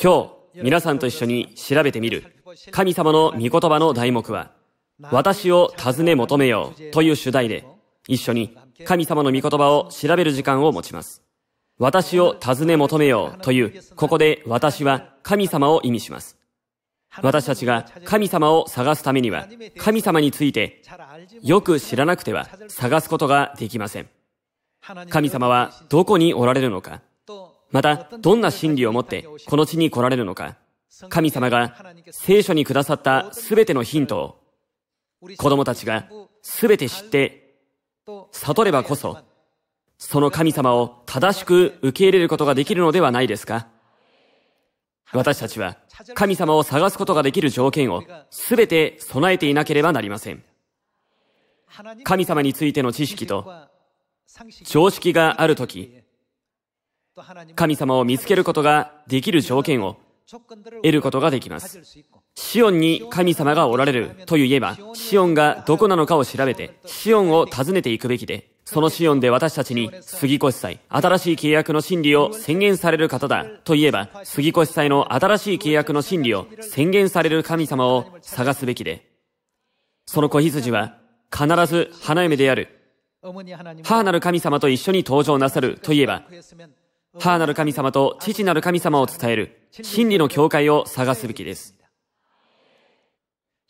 今日、皆さんと一緒に調べてみる。神様の御言葉の題目は、私を尋ね求めようという主題で、一緒に神様の御言葉を調べる時間を持ちます。私を尋ね求めようという、ここで私は神様を意味します。私たちが神様を探すためには、神様についてよく知らなくては探すことができません。神様はどこにおられるのか、また、どんな真理を持ってこの地に来られるのか、神様が聖書にくださったすべてのヒントを、子供たちがすべて知って、悟ればこそ、その神様を正しく受け入れることができるのではないですか私たちは神様を探すことができる条件を全て備えていなければなりません。神様についての知識と常識があるとき、神様を見つけることができる条件を得ることができます。シオンに神様がおられるといえば、シオンがどこなのかを調べて、シオンを訪ねていくべきで、そのシオンで私たちに、杉越祭、新しい契約の真理を宣言される方だといえば、杉越祭の新しい契約の真理を宣言される神様を探すべきで、その子羊は必ず花嫁である、母なる神様と一緒に登場なさるといえば、母なる神様と父なる神様を伝える真理の教会を探すべきです。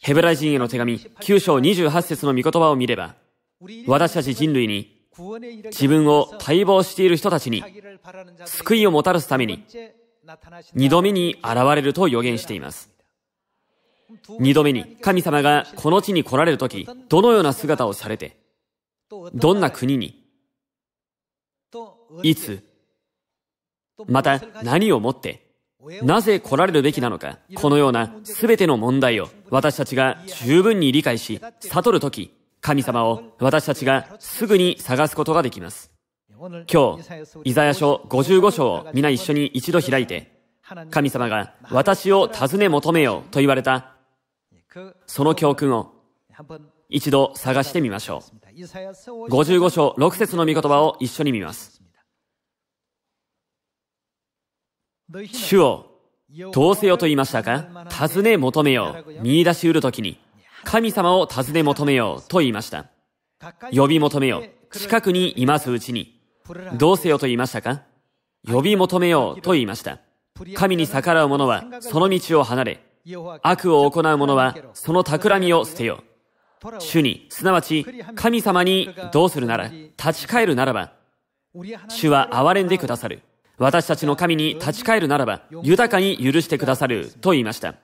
ヘブライ人への手紙九章二十八節の御言葉を見れば、私たち人類に自分を待望している人たちに救いをもたらすために二度目に現れると予言しています。二度目に神様がこの地に来られるとき、どのような姿をされて、どんな国に、いつ、また何をもって、なぜ来られるべきなのか、このような全ての問題を私たちが十分に理解し、悟るとき、神様を私たちがすぐに探すことができます。今日、イザヤ書55章を皆一緒に一度開いて、神様が私を尋ね求めようと言われた、その教訓を一度探してみましょう。55章6節の御言葉を一緒に見ます。主をどうせよと言いましたか尋ね求めよう。見出しうるときに、神様を尋ね求めようと言いました。呼び求めよう。近くにいますうちに。どうせよと言いましたか呼び求めようと言いました。神に逆らう者はその道を離れ、悪を行う者はその企みを捨てよう。主に、すなわち神様にどうするなら、立ち返るならば、主は憐れんでくださる。私たちの神に立ち返るならば、豊かに許してくださると言いました。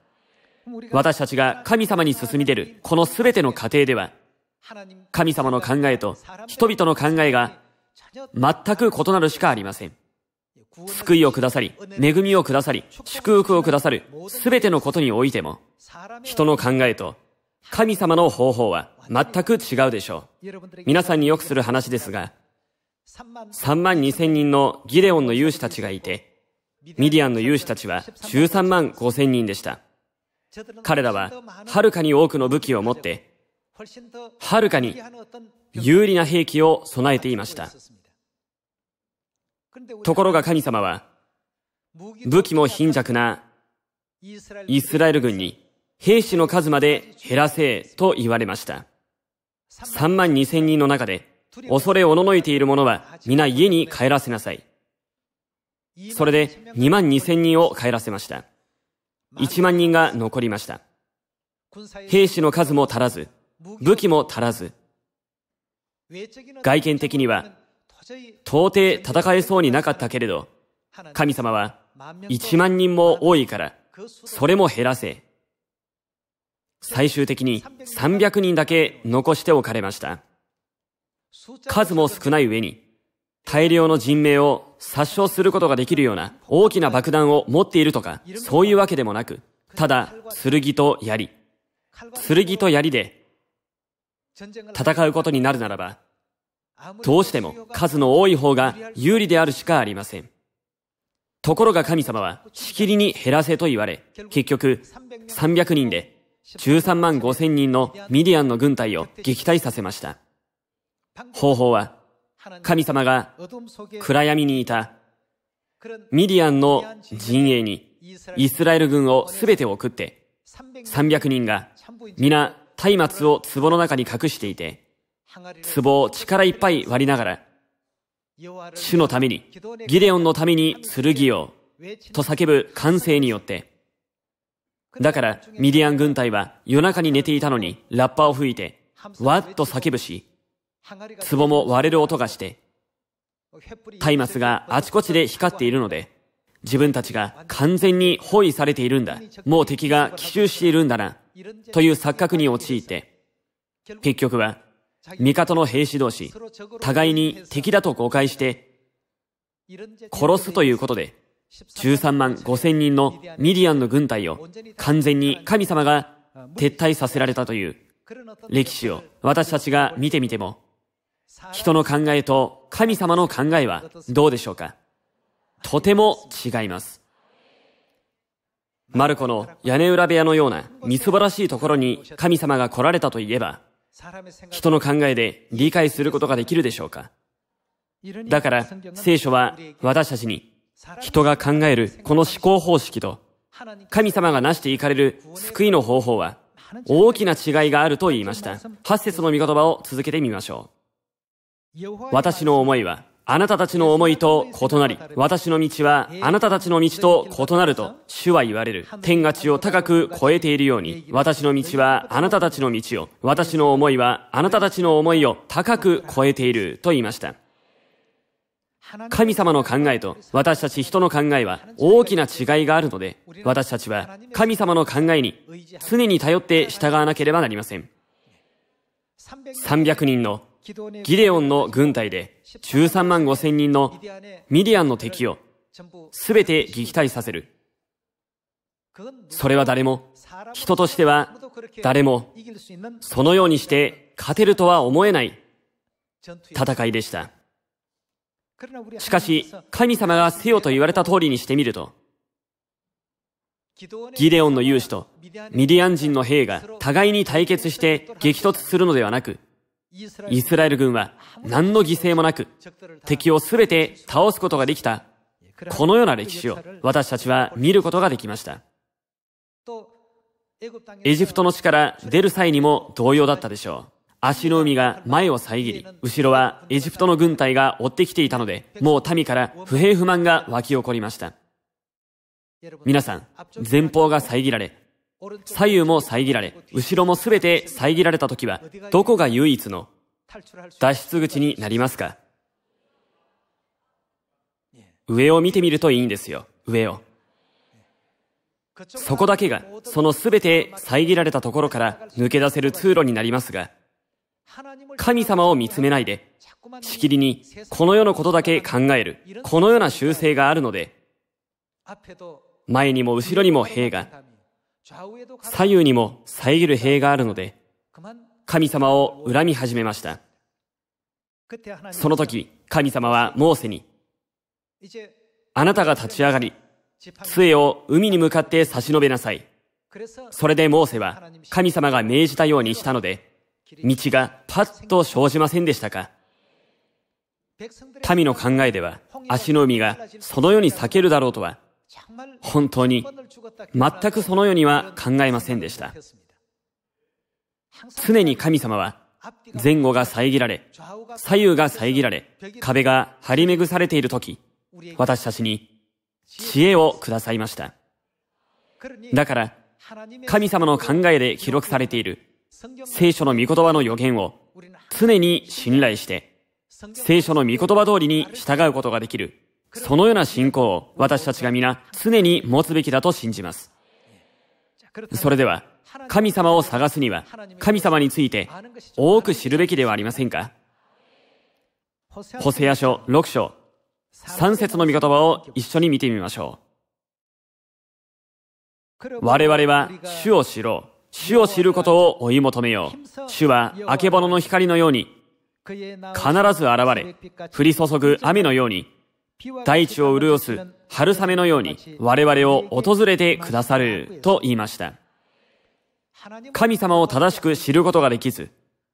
私たちが神様に進み出るこの全ての過程では、神様の考えと人々の考えが全く異なるしかありません。救いをくださり、恵みをくださり、祝福をくださる全てのことにおいても、人の考えと神様の方法は全く違うでしょう。皆さんによくする話ですが、3万2千人のギデオンの勇士たちがいて、ミディアンの勇士たちは13万5千人でした。彼らははるかに多くの武器を持って、はるかに有利な兵器を備えていました。ところが神様は、武器も貧弱なイスラエル軍に兵士の数まで減らせと言われました。3万2千人の中で恐れおののいている者は皆家に帰らせなさい。それで2万2千人を帰らせました。1万人が残りました。兵士の数も足らず、武器も足らず、外見的には到底戦えそうになかったけれど、神様は1万人も多いから、それも減らせ。最終的に300人だけ残しておかれました。数も少ない上に、大量の人命を殺傷することができるような大きな爆弾を持っているとか、そういうわけでもなく、ただ、剣と槍。剣と槍で、戦うことになるならば、どうしても数の多い方が有利であるしかありません。ところが神様はしきりに減らせと言われ、結局300人で13万5千人のミディアンの軍隊を撃退させました。方法は、神様が暗闇にいたミディアンの陣営にイスラエル軍を全て送って、300人が皆松明を壺の中に隠していて、壺を力いっぱい割りながら、主のために、ギデオンのために剣を、と叫ぶ歓声によって、だからミディアン軍隊は夜中に寝ていたのにラッパを吹いて、わっと叫ぶし、壺も割れる音がして、松明があちこちで光っているので、自分たちが完全に包囲されているんだ。もう敵が奇襲しているんだな。という錯覚に陥って、結局は、味方の兵士同士、互いに敵だと誤解して、殺すということで、13万5千人のミディアンの軍隊を完全に神様が撤退させられたという歴史を私たちが見てみても人の考えと神様の考えはどうでしょうかとても違います。マルコの屋根裏部屋のようなみすぼらしいところに神様が来られたといえば、人の考えで理解することができるでしょうかだから聖書は私たちに人が考えるこの思考方式と神様が成していかれる救いの方法は大きな違いがあると言いました。8節の御言葉を続けてみましょう。私の思いはあなたたちの思いと異なり、私の道はあなたたちの道と異なると、主は言われる。天が地を高く超えているように、私の道はあなたたちの道を、私の思いはあなたたちの思いを高く超えていると言いました。神様の考えと私たち人の考えは大きな違いがあるので、私たちは神様の考えに常に頼って従わなければなりません。300人のギデオンの軍隊で13万5千人のミディアンの敵をすべて撃退させる。それは誰も、人としては誰も、そのようにして勝てるとは思えない戦いでした。しかし、神様がせよと言われた通りにしてみると、ギデオンの勇士とミディアン人の兵が互いに対決して激突するのではなく、イスラエル軍は何の犠牲もなく敵を全て倒すことができたこのような歴史を私たちは見ることができました。エジプトの地から出る際にも同様だったでしょう。足の海が前を遮り、後ろはエジプトの軍隊が追ってきていたので、もう民から不平不満が湧き起こりました。皆さん、前方が遮られ、左右も遮られ、後ろもすべて遮られた時は、どこが唯一の脱出口になりますか上を見てみるといいんですよ。上を。そこだけが、そのすべて遮られたところから抜け出せる通路になりますが、神様を見つめないで、しきりに、この世のことだけ考える、このような習性があるので、前にも後ろにも兵が、左右にも遮る塀があるので、神様を恨み始めました。その時、神様はモーセに、あなたが立ち上がり、杖を海に向かって差し伸べなさい。それでモーセは神様が命じたようにしたので、道がパッと生じませんでしたか民の考えでは足の海がそのように裂けるだろうとは、本当に全くそのようには考えませんでした。常に神様は前後が遮られ、左右が遮られ、壁が張り巡されている時、私たちに知恵をくださいました。だから、神様の考えで記録されている聖書の御言葉の予言を常に信頼して、聖書の御言葉通りに従うことができるそのような信仰を私たちが皆常に持つべきだと信じます。それでは、神様を探すには、神様について多く知るべきではありませんかホセア書6章、3節の御言葉を一緒に見てみましょう。我々は主を知ろう。主を知ることを追い求めよう。主は、明け物の光のように、必ず現れ、降り注ぐ雨のように、大地を潤す春雨のように我々を訪れてくださると言いました。神様を正しく知ることができず、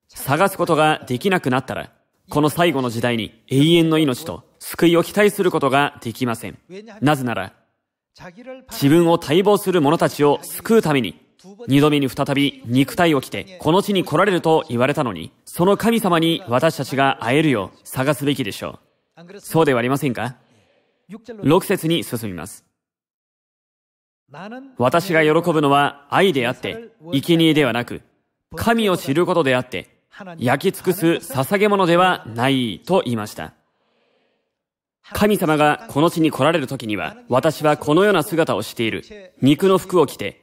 探すことができなくなったら、この最後の時代に永遠の命と救いを期待することができません。なぜなら、自分を待望する者たちを救うために、二度目に再び肉体を着てこの地に来られると言われたのに、その神様に私たちが会えるよう探すべきでしょう。そうではありませんか ?6 節に進みます。私が喜ぶのは愛であって、生贄ではなく、神を知ることであって、焼き尽くす捧げ物ではないと言いました。神様がこの地に来られる時には、私はこのような姿をしている。肉の服を着て、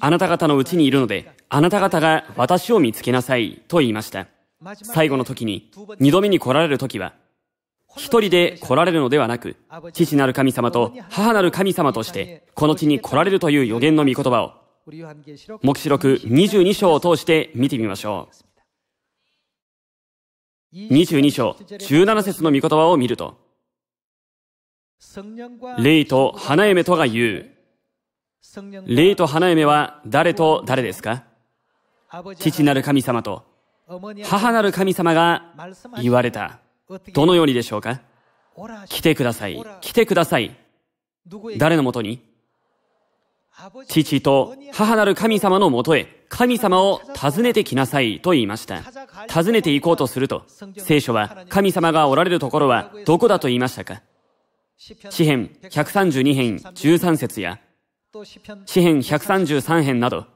あなた方のうちにいるので、あなた方が私を見つけなさいと言いました。最後の時に、二度目に来られる時は、一人で来られるのではなく、父なる神様と母なる神様として、この地に来られるという予言の御言葉を、黙示録22章を通して見てみましょう。22章17節の御言葉を見ると、霊と花嫁とが言う。霊と花嫁は誰と誰ですか父なる神様と母なる神様が言われた。どのようにでしょうか来てください。来てください。誰のもとに父と母なる神様のもとへ、神様を訪ねてきなさいと言いました。訪ねて行こうとすると、聖書は神様がおられるところはどこだと言いましたか詩篇132編13節や、詩篇133編など、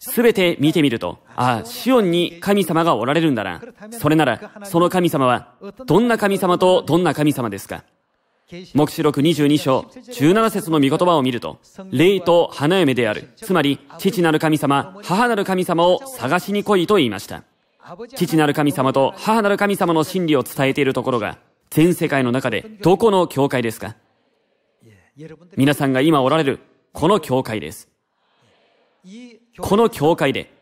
すべて見てみると、ああ、シオンに神様がおられるんだな。それなら、その神様は、どんな神様とどんな神様ですか目視録22章、17節の御言葉を見ると、霊と花嫁である。つまり、父なる神様、母なる神様を探しに来いと言いました。父なる神様と母なる神様の真理を伝えているところが、全世界の中でどこの教会ですか皆さんが今おられる、この教会です。この教会で、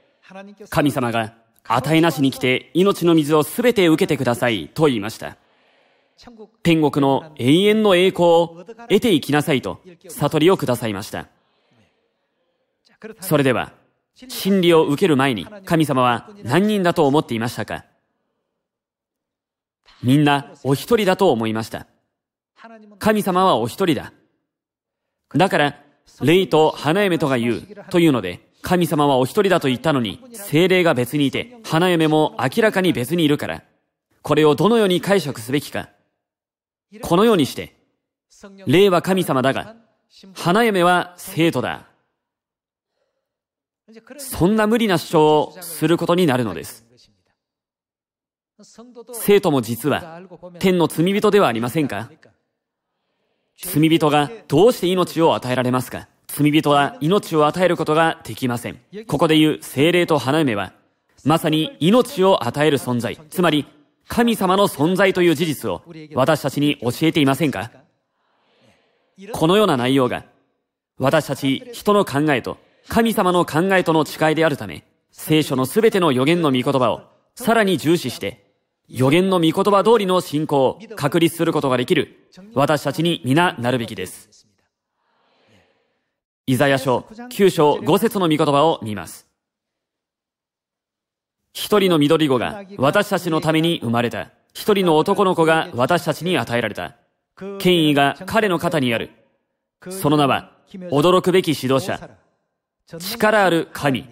神様が与えなしに来て命の水をすべて受けてくださいと言いました。天国の永遠の栄光を得ていきなさいと悟りをくださいました。それでは、真理を受ける前に神様は何人だと思っていましたかみんなお一人だと思いました。神様はお一人だ。だから、霊と花嫁とが言うというので、神様はお一人だと言ったのに、精霊が別にいて、花嫁も明らかに別にいるから、これをどのように解釈すべきか。このようにして、霊は神様だが、花嫁は生徒だ。そんな無理な主張をすることになるのです。生徒も実は天の罪人ではありませんか罪人がどうして命を与えられますか罪人は命を与えることができません。ここで言う精霊と花嫁は、まさに命を与える存在、つまり神様の存在という事実を私たちに教えていませんかこのような内容が、私たち人の考えと神様の考えとの誓いであるため、聖書のすべての予言の御言葉をさらに重視して、予言の御言葉通りの信仰を確立することができる私たちに皆なるべきです。イザヤ書9章5節の御言葉を見ます。一人の緑子が私たちのために生まれた。一人の男の子が私たちに与えられた。権威が彼の肩にある。その名は、驚くべき指導者。力ある神。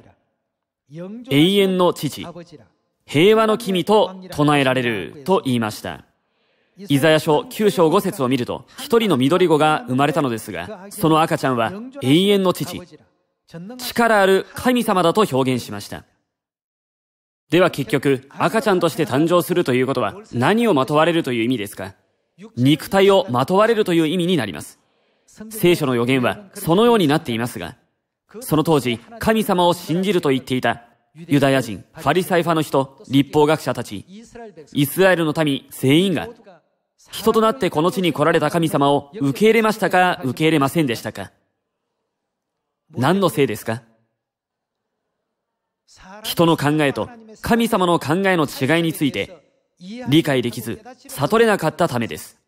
永遠の父。平和の君と唱えられると言いました。イザヤ書9章5節を見ると、一人の緑子が生まれたのですが、その赤ちゃんは永遠の父、力ある神様だと表現しました。では結局、赤ちゃんとして誕生するということは何をまとわれるという意味ですか肉体をまとわれるという意味になります。聖書の予言はそのようになっていますが、その当時、神様を信じると言っていたユダヤ人、ファリサイファの人、立法学者たち、イスラエルの民全員が人となってこの地に来られた神様を受け入れましたか、受け入れませんでしたか何のせいですか人の考えと神様の考えの違いについて理解できず悟れなかったためです。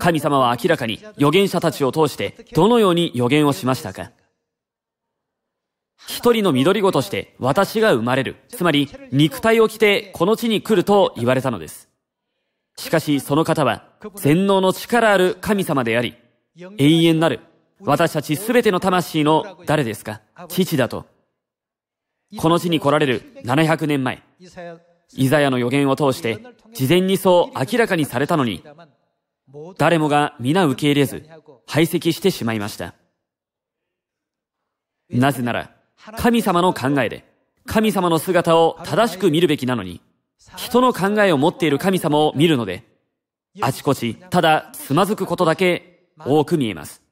神様は明らかに預言者たちを通してどのように預言をしましたか一人の緑子として私が生まれる。つまり肉体を着てこの地に来ると言われたのです。しかしその方は、全能の力ある神様であり、永遠なる、私たちすべての魂の誰ですか父だと。この地に来られる700年前、イザヤの予言を通して、事前にそう明らかにされたのに、誰もが皆受け入れず、排斥してしまいました。なぜなら、神様の考えで、神様の姿を正しく見るべきなのに、人の考えを持っている神様を見るので、あちこちただつまずくことだけ多く見えます。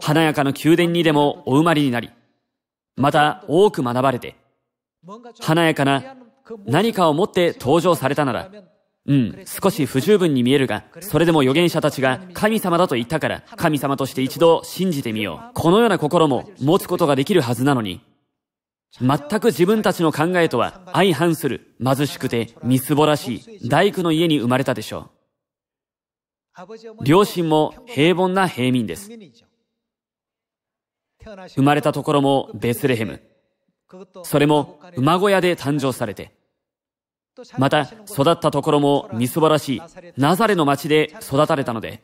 華やかな宮殿にでもお生まれになり、また多く学ばれて、華やかな何かを持って登場されたなら、うん、少し不十分に見えるが、それでも預言者たちが神様だと言ったから、神様として一度信じてみよう。このような心も持つことができるはずなのに、全く自分たちの考えとは相反する貧しくてみすぼらしい大工の家に生まれたでしょう。両親も平凡な平民です。生まれたところもベスレヘム。それも馬小屋で誕生されて。また育ったところもみすぼらしいナザレの町で育たれたので、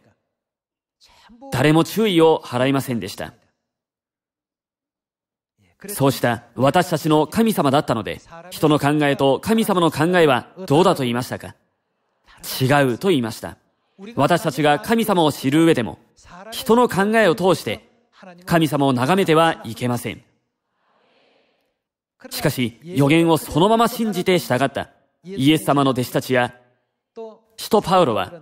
誰も注意を払いませんでした。そうした私たちの神様だったので、人の考えと神様の考えはどうだと言いましたか違うと言いました。私たちが神様を知る上でも、人の考えを通して神様を眺めてはいけません。しかし、予言をそのまま信じて従った。イエス様の弟子たちや、使徒パウロは、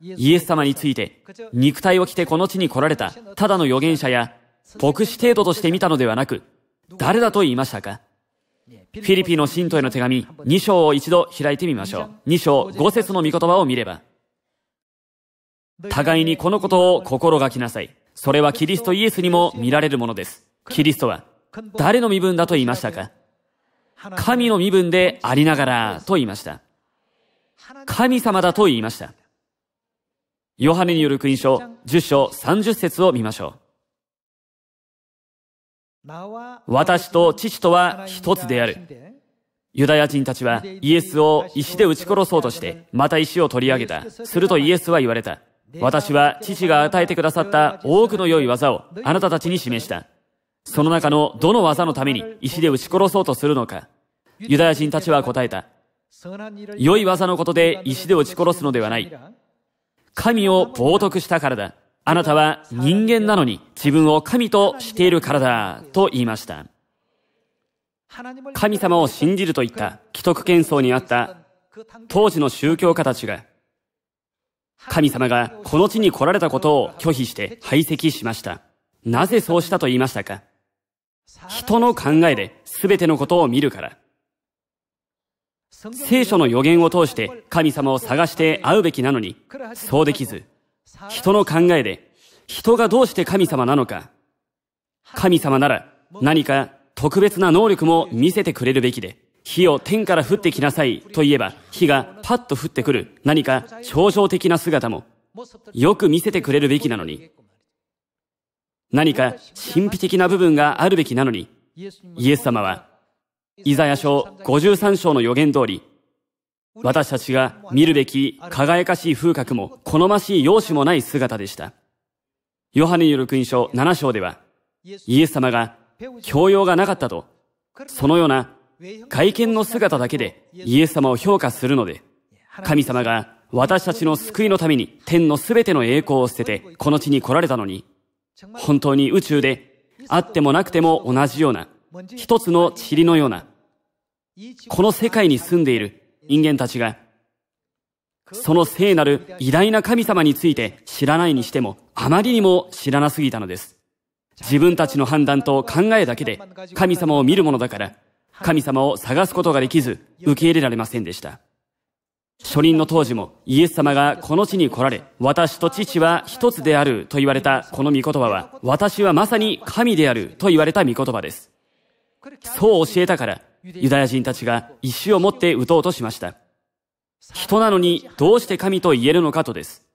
イエス様について、肉体を着てこの地に来られた、ただの預言者や、牧師程度として見たのではなく、誰だと言いましたかフィリピンの信徒への手紙、2章を一度開いてみましょう。2章5節の御言葉を見れば。互いにこのことを心がけなさい。それはキリストイエスにも見られるものです。キリストは、誰の身分だと言いましたか神の身分でありながらと言いました。神様だと言いました。ヨハネによる福音書10章30節を見ましょう。私と父とは一つである。ユダヤ人たちはイエスを石で撃ち殺そうとして、また石を取り上げた。するとイエスは言われた。私は父が与えてくださった多くの良い技をあなたたちに示した。その中のどの技のために石で撃ち殺そうとするのか。ユダヤ人たちは答えた。良い技のことで石で撃ち殺すのではない。神を冒涜したからだ。あなたは人間なのに自分を神としているからだと言いました。神様を信じるといった既得喧騒にあった当時の宗教家たちが神様がこの地に来られたことを拒否して排斥しました。なぜそうしたと言いましたか人の考えで全てのことを見るから。聖書の予言を通して神様を探して会うべきなのに、そうできず、人の考えで、人がどうして神様なのか。神様なら何か特別な能力も見せてくれるべきで、火を天から降ってきなさいと言えば、火がパッと降ってくる何か象徴的な姿も、よく見せてくれるべきなのに、何か神秘的な部分があるべきなのに、イエス様は、イザヤ書53章の予言通り、私たちが見るべき輝かしい風格も好ましい容姿もない姿でした。ヨハネによる福音書7章では、イエス様が教養がなかったと、そのような外見の姿だけでイエス様を評価するので、神様が私たちの救いのために天のすべての栄光を捨ててこの地に来られたのに、本当に宇宙であってもなくても同じような、一つの塵のような、この世界に住んでいる人間たちが、その聖なる偉大な神様について知らないにしても、あまりにも知らなすぎたのです。自分たちの判断と考えだけで、神様を見るものだから、神様を探すことができず、受け入れられませんでした。初任の当時も、イエス様がこの地に来られ、私と父は一つであると言われたこの御言葉は、私はまさに神であると言われた御言葉です。そう教えたから、ユダヤ人たちが石を持って撃とうとしました。人なのにどうして神と言えるのかとです。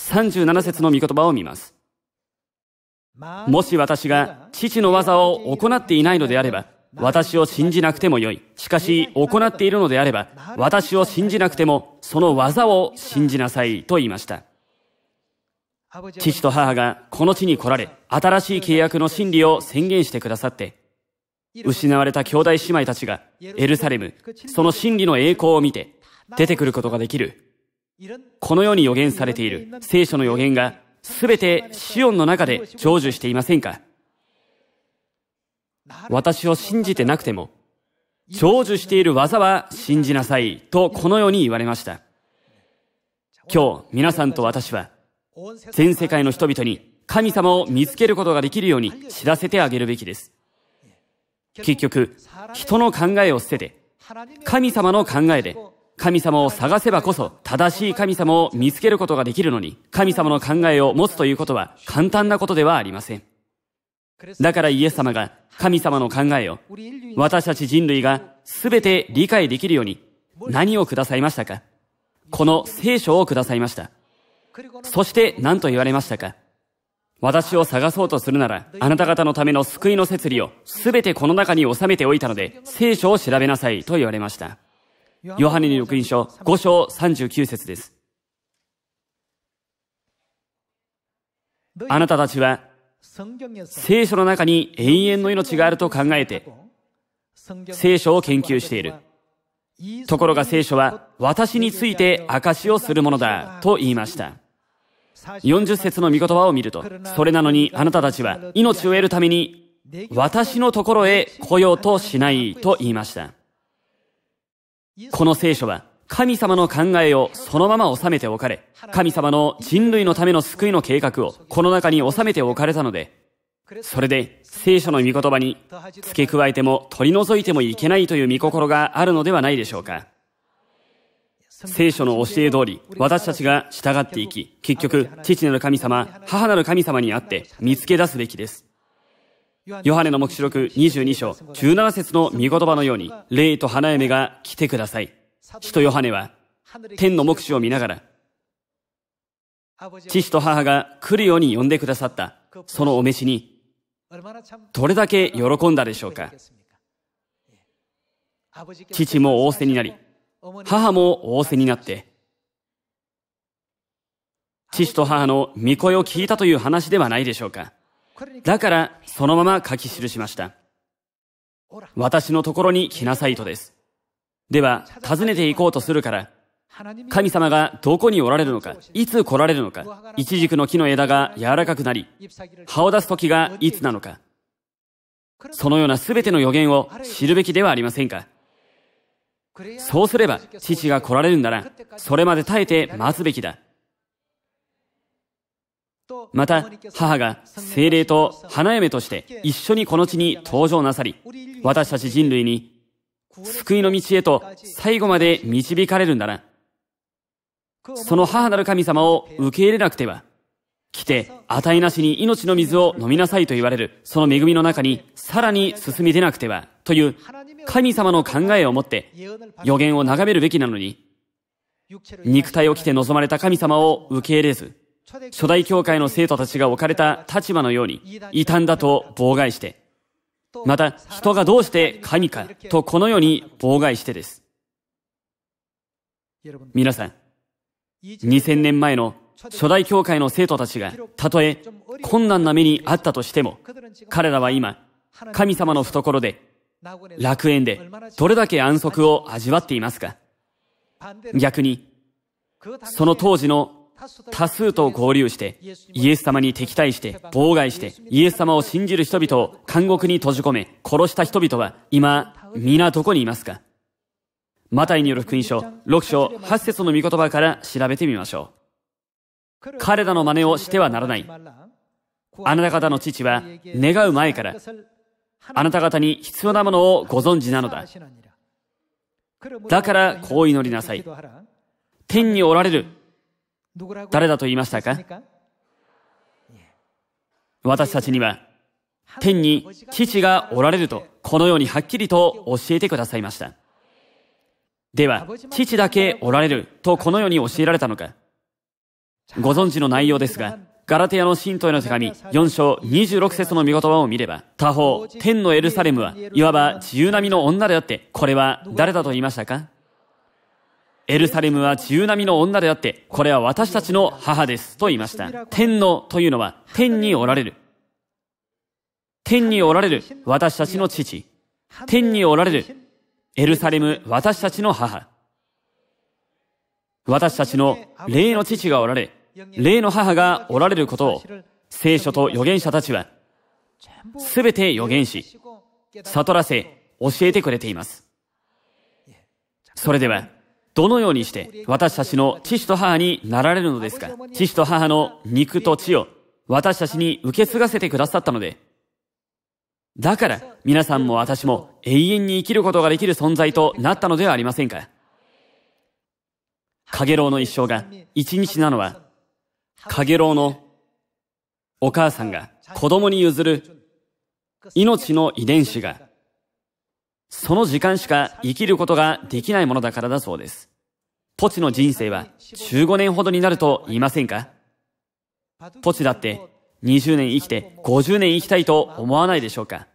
37節の御言葉を見ます。もし私が父の技を行っていないのであれば、私を信じなくてもよい。しかし、行っているのであれば、私を信じなくても、その技を信じなさいと言いました。父と母がこの地に来られ、新しい契約の真理を宣言してくださって、失われた兄弟姉妹たちがエルサレム、その真理の栄光を見て出てくることができる。このように予言されている聖書の予言が全てシオンの中で成就していませんか私を信じてなくても、成就している技は信じなさいとこのように言われました。今日皆さんと私は全世界の人々に神様を見つけることができるように知らせてあげるべきです。結局、人の考えを捨てて、神様の考えで、神様を探せばこそ正しい神様を見つけることができるのに、神様の考えを持つということは簡単なことではありません。だからイエス様が神様の考えを私たち人類が全て理解できるように何をくださいましたかこの聖書をくださいました。そして何と言われましたか私を探そうとするなら、あなた方のための救いの摂理をすべてこの中に収めておいたので、聖書を調べなさいと言われました。ヨハネの福音書5章39節です。あなたたちは、聖書の中に永遠の命があると考えて、聖書を研究している。ところが聖書は、私について証しをするものだ、と言いました。40節の御言葉を見ると、それなのにあなたたちは命を得るために私のところへ来ようとしないと言いました。この聖書は神様の考えをそのまま収めておかれ、神様の人類のための救いの計画をこの中に収めておかれたので、それで聖書の御言葉に付け加えても取り除いてもいけないという御心があるのではないでしょうか。聖書の教え通り、私たちが従っていき、結局、父なる神様、母なる神様にあって見つけ出すべきです。ヨハネの目視録22章17節の見言葉のように、霊と花嫁が来てください。使徒ヨハネは、天の目視を見ながら、父と母が来るように呼んでくださった、そのお召しに、どれだけ喜んだでしょうか。父も仰せになり、母も仰せになって、父と母の御声を聞いたという話ではないでしょうか。だから、そのまま書き記しました。私のところに来なさいとです。では、訪ねて行こうとするから、神様がどこにおられるのか、いつ来られるのか、イチジクの木の枝が柔らかくなり、葉を出す時がいつなのか、そのような全ての予言を知るべきではありませんか。そうすれば父が来られるんだな。それまで耐えて待つべきだ。また、母が精霊と花嫁として一緒にこの地に登場なさり、私たち人類に救いの道へと最後まで導かれるんだな。その母なる神様を受け入れなくては、来て値なしに命の水を飲みなさいと言われる、その恵みの中にさらに進み出なくては、という神様の考えを持って予言を眺めるべきなのに、肉体を着て望まれた神様を受け入れず、初代教会の生徒たちが置かれた立場のように異端だと妨害して、また人がどうして神かとこのように妨害してです。皆さん、2000年前の初代教会の生徒たちが、たとえ困難な目にあったとしても、彼らは今、神様の懐で楽園でどれだけ安息を味わっていますか逆に、その当時の多数と合流して、イエス様に敵対して、妨害して、イエス様を信じる人々を監獄に閉じ込め、殺した人々は今、皆どこにいますかマタイによる福音書、6章8節の御言葉から調べてみましょう。彼らの真似をしてはならない。あなた方の父は願う前からあなた方に必要なものをご存知なのだ。だからこう祈りなさい。天におられる。誰だと言いましたか私たちには、天に父がおられると、このようにはっきりと教えてくださいました。では、父だけおられるとこのように教えられたのか。ご存知の内容ですが、ガラテヤの信徒への手紙4章26節の見言葉を見れば、他方、天のエルサレムはいわば自由並みの女であって、これは誰だと言いましたかエルサレムは自由並みの女であって、これは私たちの母ですと言いました。天のというのは天におられる。天におられる私たちの父。天におられるエルサレム私たちの母。私たちの霊の父がおられ、霊の母がおられることを、聖書と預言者たちは、すべて預言し、悟らせ、教えてくれています。それでは、どのようにして私たちの父と母になられるのですか父と母の肉と血を私たちに受け継がせてくださったので。だから皆さんも私も永遠に生きることができる存在となったのではありませんか。カゲロウの一生が一日なのはカゲロウのお母さんが子供に譲る命の遺伝子がその時間しか生きることができないものだからだそうです。ポチの人生は15年ほどになると言いませんかポチだって20年生きて50年生きたいと思わないでしょうか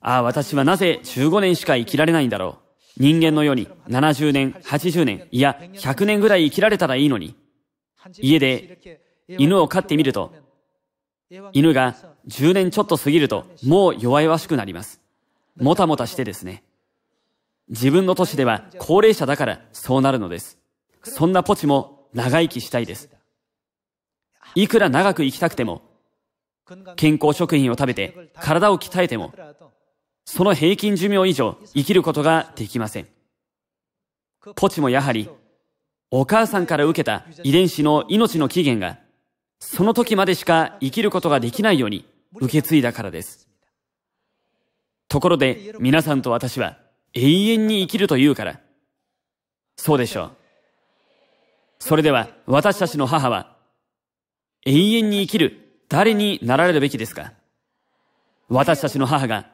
ああ、私はなぜ15年しか生きられないんだろう。人間のように70年、80年、いや100年ぐらい生きられたらいいのに。家で犬を飼ってみると、犬が10年ちょっと過ぎると、もう弱々しくなります。もたもたしてですね。自分の歳では高齢者だからそうなるのです。そんなポチも長生きしたいです。いくら長く生きたくても、健康食品を食べて体を鍛えても、その平均寿命以上生きることができません。ポチもやはりお母さんから受けた遺伝子の命の起源が、その時までしか生きることができないように受け継いだからです。ところで皆さんと私は永遠に生きるというから。そうでしょう。それでは私たちの母は永遠に生きる誰になられるべきですか私たちの母が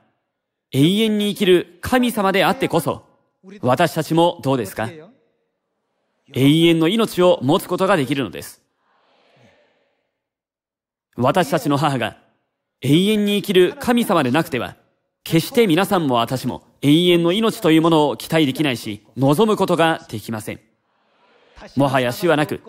永遠に生きる神様であってこそ私たちもどうですか永遠の命を持つことができるのです。私たちの母が永遠に生きる神様でなくては、決して皆さんも私も永遠の命というものを期待できないし、望むことができません。もはや死はなく、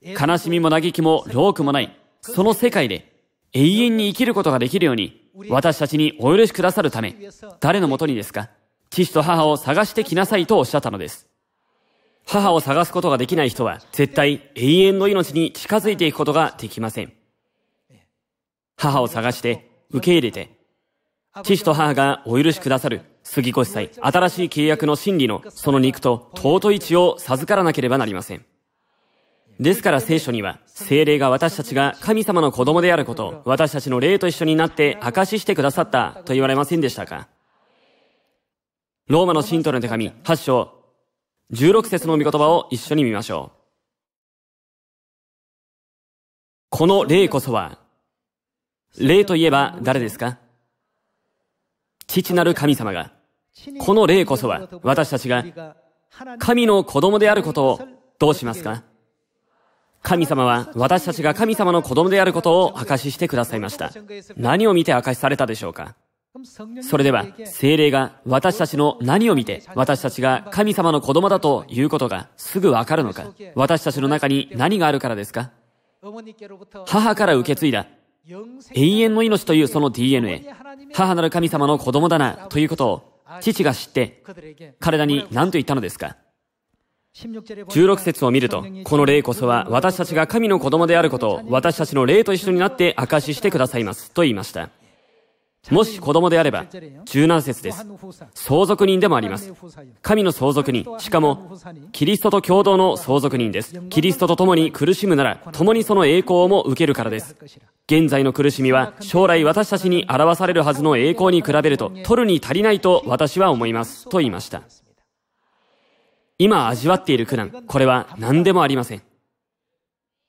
悲しみも嘆きも老クもない、その世界で永遠に生きることができるように、私たちにお許しくださるため、誰のもとにですか、父と母を探してきなさいとおっしゃったのです。母を探すことができない人は、絶対永遠の命に近づいていくことができません。母を探して、受け入れて、父と母がお許しくださる、杉越祭、新しい契約の真理の、その肉と尊い血を授からなければなりません。ですから聖書には、精霊が私たちが神様の子供であることを、私たちの霊と一緒になって証ししてくださったと言われませんでしたかローマの信徒の手紙、8章、16節の御言葉を一緒に見ましょう。この霊こそは、霊といえば誰ですか父なる神様が、この霊こそは私たちが神の子供であることをどうしますか神様は私たちが神様の子供であることを証ししてくださいました。何を見て証しされたでしょうかそれでは、精霊が私たちの何を見て、私たちが神様の子供だということがすぐわかるのか、私たちの中に何があるからですか母から受け継いだ、永遠の命というその DNA、母なる神様の子供だな、ということを、父が知って、彼らに何と言ったのですか16節を見ると、この霊こそは私たちが神の子供であることを私たちの霊と一緒になって証ししてくださいます、と言いました。もし子供であれば、柔軟説です。相続人でもあります。神の相続人、しかも、キリストと共同の相続人です。キリストと共に苦しむなら、共にその栄光も受けるからです。現在の苦しみは、将来私たちに表されるはずの栄光に比べると、取るに足りないと私は思います。と言いました。今味わっている苦難、これは何でもありません。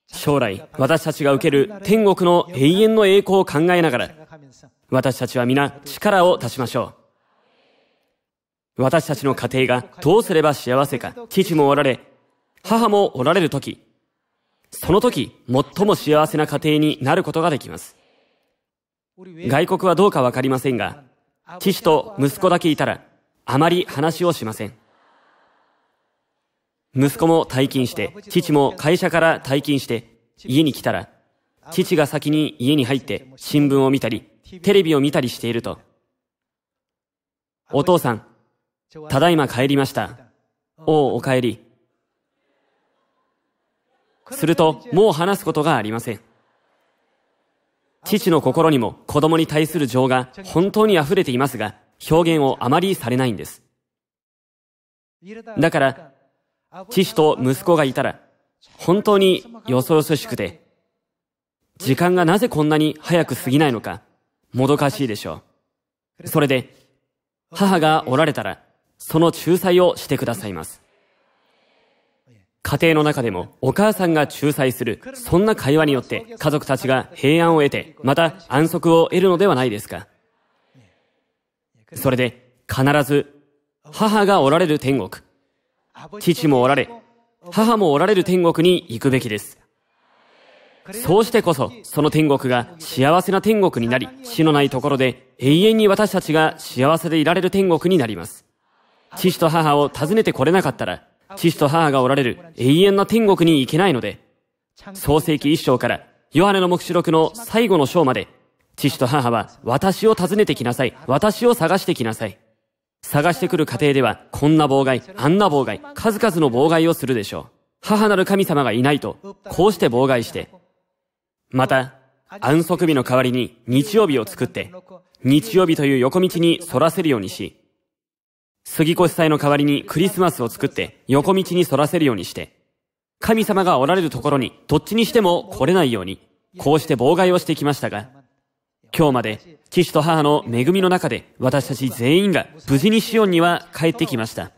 将来、私たちが受ける天国の永遠の栄光を考えながら、私たちは皆力を足しましょう。私たちの家庭がどうすれば幸せか、父もおられ、母もおられるとき、その時、最も幸せな家庭になることができます。外国はどうかわかりませんが、父と息子だけいたら、あまり話をしません。息子も退勤して、父も会社から退勤して、家に来たら、父が先に家に入って新聞を見たり、テレビを見たりしていると、お父さん、ただいま帰りました。おう、お帰り。すると、もう話すことがありません。父の心にも子供に対する情が本当に溢れていますが、表現をあまりされないんです。だから、父と息子がいたら、本当によそよそしくて、時間がなぜこんなに早く過ぎないのか、もどかしいでしょう。それで、母がおられたら、その仲裁をしてくださいます。家庭の中でもお母さんが仲裁する、そんな会話によって家族たちが平安を得て、また安息を得るのではないですか。それで、必ず、母がおられる天国、父もおられ、母もおられる天国に行くべきです。そうしてこそ、その天国が幸せな天国になり、死のないところで永遠に私たちが幸せでいられる天国になります。父と母を訪ねてこれなかったら、父と母がおられる永遠な天国に行けないので、創世記一章からヨハネの目視録の最後の章まで、父と母は私を訪ねてきなさい、私を探してきなさい。探してくる過程では、こんな妨害、あんな妨害、数々の妨害をするでしょう。母なる神様がいないと、こうして妨害して、また、安息日の代わりに日曜日を作って、日曜日という横道に反らせるようにし、杉越祭の代わりにクリスマスを作って横道に反らせるようにして、神様がおられるところにどっちにしても来れないように、こうして妨害をしてきましたが、今日まで父と母の恵みの中で私たち全員が無事にシオンには帰ってきました。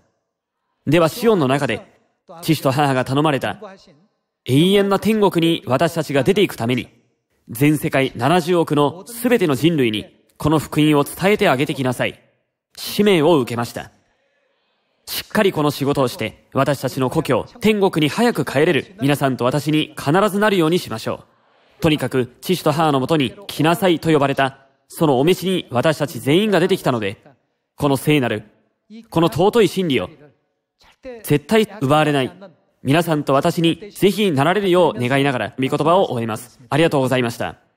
ではシオンの中で父と母が頼まれた永遠な天国に私たちが出ていくために、全世界70億の全ての人類に、この福音を伝えてあげてきなさい。使命を受けました。しっかりこの仕事をして、私たちの故郷、天国に早く帰れる皆さんと私に必ずなるようにしましょう。とにかく、父と母のもとに来なさいと呼ばれた、そのお召しに私たち全員が出てきたので、この聖なる、この尊い真理を、絶対奪われない、皆さんと私にぜひなられるよう願いながら、御言葉を終えます。ありがとうございました。